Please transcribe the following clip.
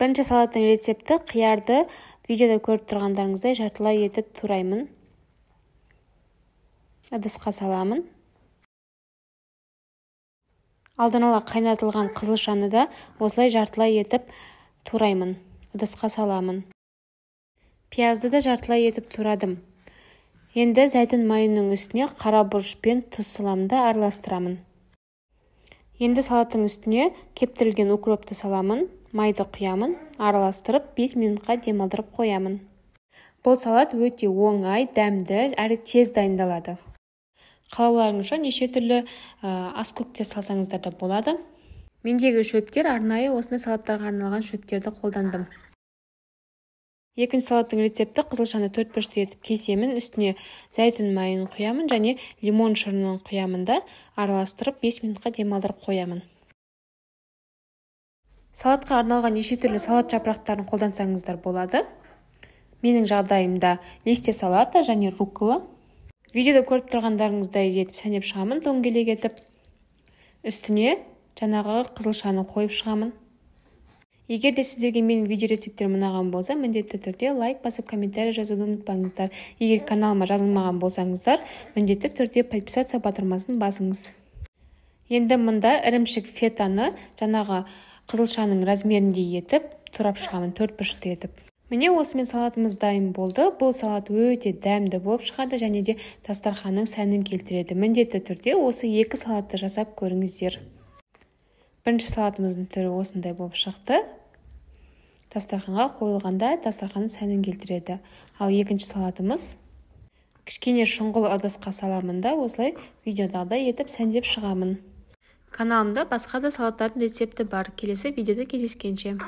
бірінші салаттың рецепті қиярды видеода көріп тұрғандарыңыздай жартылай етіп тураймын ыдысқа саламын алдын ала қайнатылған қызылшаны да осылай жартылай етіп тураймын ыдысқа саламын пиязды да жартылай етіп турадым енді зәйтүн майының үстіне қара бұрыш пен тұз саламды араластырамын енді салаттың үстіне кептірілген укропты саламын майды құямын араластырып 5 минутқа демалдырып қоямын бұл салат өте оңай дәмді әрі тез дайындалады қалауларыңызша неше түрлі ә, аскөктер салсаңыздар да болады мендегі шөптер арнайы осындай салаттарға арналған шөптерді қолдандым екінші салаттың рецепті қызылшаны төрт етіп кесемін үстіне зәйтүн майын құямын және лимон шырынын құямын да араластырып 5 минутқа демалдырып қоямын салатқа арналған неше түрлі салат жапырақтарын қолдансаңыздар болады менің жағдайымда листья салата және руккола видеода көріп тұрғандарыңыздай етіп сәнеп шығамын дөңгелек етіп үстіне жаңағы қызылшаны қойып шығамын егер де сіздерге менің видео рецептерім ұнаған болса міндетті түрде лайк басып комментарий жазуды ұмытпаңыздар егер каналыма жазылмаған болсаңыздар міндетті түрде подписаться батырмасын басыңыз енді мында ірімшік фетаны жаңағы қызылшаның размеріндей етіп турап шығамын төрт етіп міне осымен салатымыз дайын болды бұл салат өте дәмді болып шығады және де дастарханның сәнін келтіреді міндетті түрде осы екі салатты жасап көріңіздер бірінші салатымыздың түрі осындай болып шықты дастарханға қойылғанда дастарханның сәнін келтіреді ал екінші салатымыз кішкене шұңғыл ыдысқа саламын да осылай видеодағыдай етіп сәндеп шығамын каналымда басқа да салаттардың рецепті бар келесі видеода кездескенше